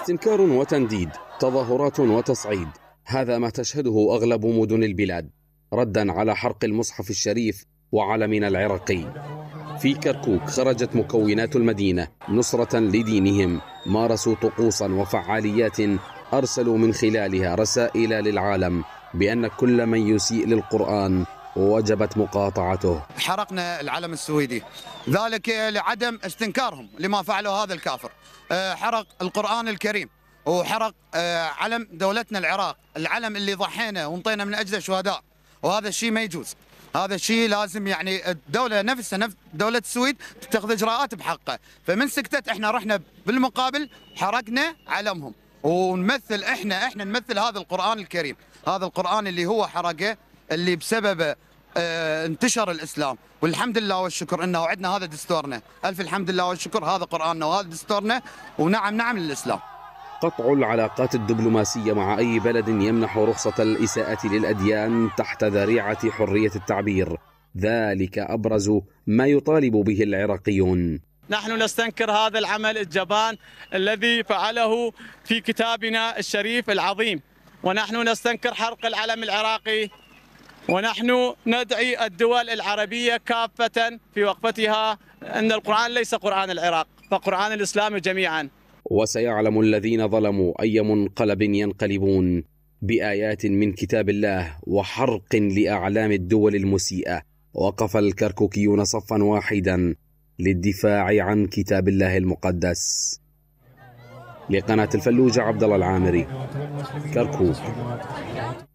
استنكار وتنديد تظاهرات وتصعيد هذا ما تشهده أغلب مدن البلاد ردا على حرق المصحف الشريف وعلمنا العراقي في كركوك خرجت مكونات المدينة نصرة لدينهم مارسوا طقوسا وفعاليات أرسلوا من خلالها رسائل للعالم بأن كل من يسيء للقرآن وجبت مقاطعته حرقنا العلم السويدي ذلك لعدم استنكارهم لما فعله هذا الكافر آه، حرق القرآن الكريم وحرق آه، علم دولتنا العراق العلم اللي ضحينا وانطينا من أجله الشهداء وهذا الشيء ما يجوز هذا الشيء لازم يعني الدولة نفسها نفس دولة السويد تتخذ إجراءات بحقه فمن سكتت إحنا رحنا بالمقابل حرقنا علمهم ونمثل إحنا إحنا نمثل هذا القرآن الكريم هذا القرآن اللي هو حرقه اللي بسببه آه، انتشر الاسلام والحمد لله والشكر انه عندنا هذا دستورنا الف الحمد لله والشكر هذا قراننا وهذا دستورنا ونعم نعم للاسلام قطع العلاقات الدبلوماسية مع أي بلد يمنح رخصة الإساءة للأديان تحت ذريعة حرية التعبير ذلك أبرز ما يطالب به العراقيون نحن نستنكر هذا العمل الجبان الذي فعله في كتابنا الشريف العظيم ونحن نستنكر حرق العلم العراقي ونحن ندعي الدول العربية كافة في وقفتها أن القرآن ليس قرآن العراق فقرآن الإسلام جميعا وسيعلم الذين ظلموا أي منقلب ينقلبون بآيات من كتاب الله وحرق لأعلام الدول المسيئة وقف الكركوكيون صفا واحدا للدفاع عن كتاب الله المقدس لقناة الفلوجة عبد الله العامري كركوك